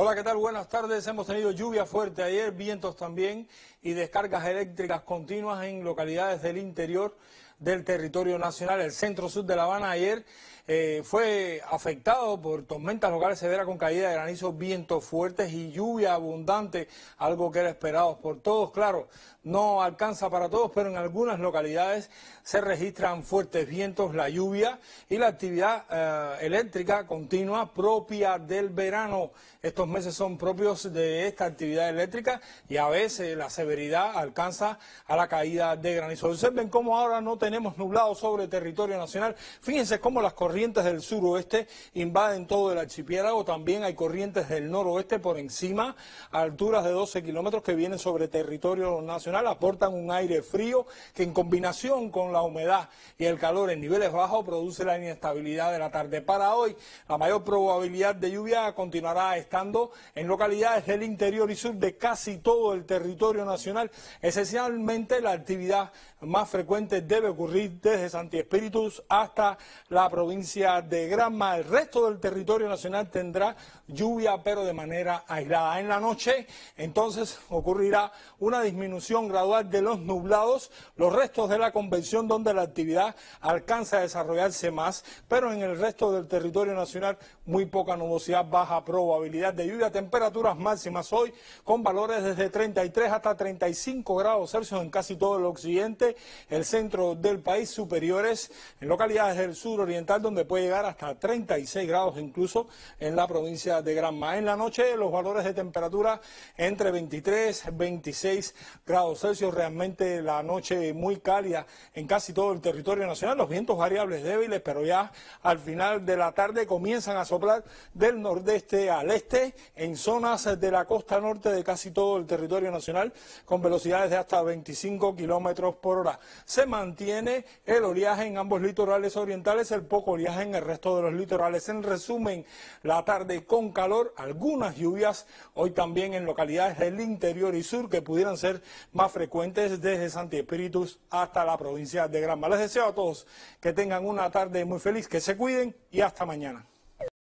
Hola, ¿qué tal? Buenas tardes. Hemos tenido lluvia fuerte ayer, vientos también y descargas eléctricas continuas en localidades del interior del territorio nacional. El centro-sur de La Habana ayer eh, fue afectado por tormentas locales severas con caída de granizo, vientos fuertes y lluvia abundante, algo que era esperado por todos. Claro, no alcanza para todos, pero en algunas localidades se registran fuertes vientos, la lluvia y la actividad eh, eléctrica continua propia del verano. Estos meses son propios de esta actividad eléctrica y a veces la severidad alcanza a la caída de granizo. Observen cómo ahora no tenemos tenemos nublado sobre territorio nacional. Fíjense cómo las corrientes del suroeste invaden todo el archipiélago. También hay corrientes del noroeste por encima, a alturas de 12 kilómetros, que vienen sobre territorio nacional, aportan un aire frío que en combinación con la humedad y el calor en niveles bajos produce la inestabilidad de la tarde. Para hoy, la mayor probabilidad de lluvia continuará estando en localidades del interior y sur de casi todo el territorio nacional. Esencialmente la actividad más frecuente debe ocurrir desde Santi Espíritus hasta la provincia de Granma. El resto del territorio nacional tendrá lluvia, pero de manera aislada. En la noche, entonces, ocurrirá una disminución gradual de los nublados, los restos de la convención donde la actividad alcanza a desarrollarse más, pero en el resto del territorio nacional muy poca nubosidad, baja probabilidad de lluvia, temperaturas máximas hoy con valores desde 33 hasta 35 grados Celsius en casi todo el occidente, el centro de del país superiores en localidades del sur oriental donde puede llegar hasta 36 grados incluso en la provincia de Granma. En la noche los valores de temperatura entre 23 y 26 grados Celsius. Realmente la noche muy cálida en casi todo el territorio nacional. Los vientos variables débiles, pero ya al final de la tarde comienzan a soplar del nordeste al este en zonas de la costa norte de casi todo el territorio nacional con velocidades de hasta 25 kilómetros por hora. Se mantiene el oleaje en ambos litorales orientales, el poco oleaje en el resto de los litorales. En resumen, la tarde con calor, algunas lluvias, hoy también en localidades del interior y sur que pudieran ser más frecuentes desde Santi Espíritus hasta la provincia de Granma. Les deseo a todos que tengan una tarde muy feliz, que se cuiden y hasta mañana.